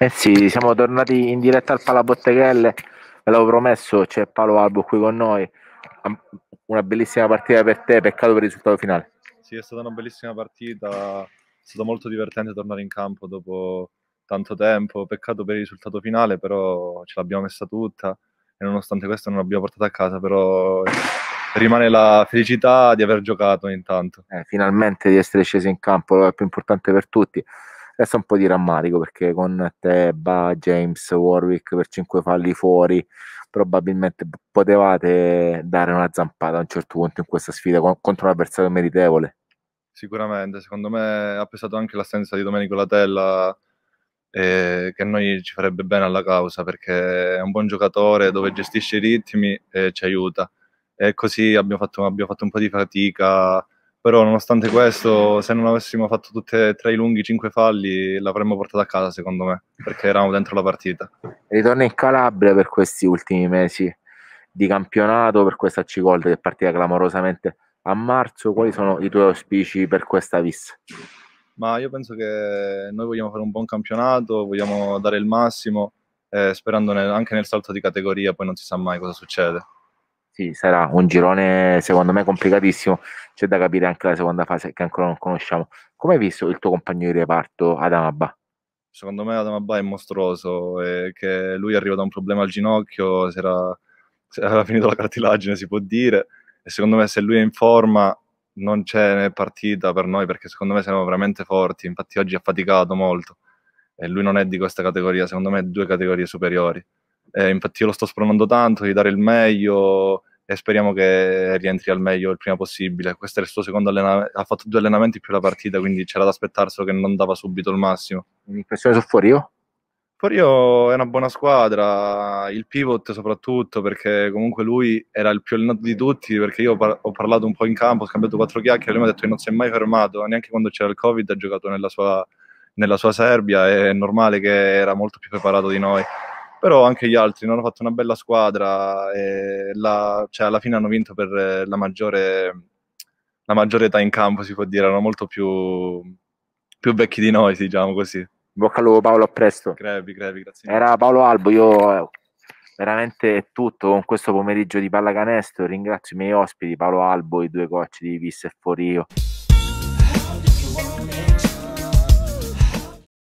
Eh sì, siamo tornati in diretta al Palabotteghelle, ve l'avevo promesso, c'è Paolo Albo qui con noi. Una bellissima partita per te, peccato per il risultato finale. Sì, è stata una bellissima partita, è stato molto divertente tornare in campo dopo tanto tempo, peccato per il risultato finale, però ce l'abbiamo messa tutta e nonostante questo non l'abbiamo portata a casa, però rimane la felicità di aver giocato intanto. Eh, finalmente di essere scesi in campo, è più importante per tutti adesso è un po' di rammarico perché con Teba, James, Warwick per 5 falli fuori probabilmente potevate dare una zampata a un certo punto in questa sfida con- contro un avversario meritevole. Sicuramente, secondo me ha pesato anche l'assenza di Domenico Latella eh, che a noi ci farebbe bene alla causa perché è un buon giocatore dove gestisce i ritmi e ci aiuta. E così abbiamo fatto, abbiamo fatto un po' di fatica però nonostante questo, se non avessimo fatto tutti e tre i lunghi cinque falli, l'avremmo portata a casa secondo me, perché eravamo dentro la partita. ritorno in Calabria per questi ultimi mesi di campionato, per questa C-Gold che è partita clamorosamente a marzo, quali sono i tuoi auspici per questa vis? Ma io penso che noi vogliamo fare un buon campionato, vogliamo dare il massimo, eh, sperando nel, anche nel salto di categoria, poi non si sa mai cosa succede sì, sarà un girone secondo me complicatissimo. C'è da capire anche la seconda fase che ancora non conosciamo. Come hai visto il tuo compagno di reparto, Adam Abba? Secondo me Adam Abba è mostruoso, eh, che lui arriva da un problema al ginocchio, si era, si era finito la cartilagine si può dire, e secondo me se lui è in forma non c'è partita per noi perché secondo me siamo veramente forti, infatti oggi ha faticato molto e lui non è di questa categoria, secondo me è due categorie superiori. Eh, infatti io lo sto spronando tanto di dare il meglio, e speriamo che rientri al meglio il prima possibile. Questo è il suo secondo allenamento, ha fatto due allenamenti più la partita, quindi c'era da aspettarselo che non dava subito il massimo. Impressione su Forio? Forio è una buona squadra, il pivot soprattutto, perché comunque lui era il più allenato di tutti, perché io ho parlato un po' in campo, ho scambiato quattro chiacchiere, lui mi ha detto che non si è mai fermato, neanche quando c'era il Covid ha giocato nella sua, nella sua Serbia, è normale che era molto più preparato di noi però anche gli altri hanno fatto una bella squadra e la, cioè alla fine hanno vinto per la maggiore, la maggiore età in campo, si può dire, erano molto più, più vecchi di noi, diciamo così. Bocca al lupo Paolo, a presto. Crepi, crepi, grazie. Era Paolo Albo, io veramente è tutto con questo pomeriggio di pallacanestro. Ringrazio i miei ospiti, Paolo Albo, i due coach di Viss e Forio.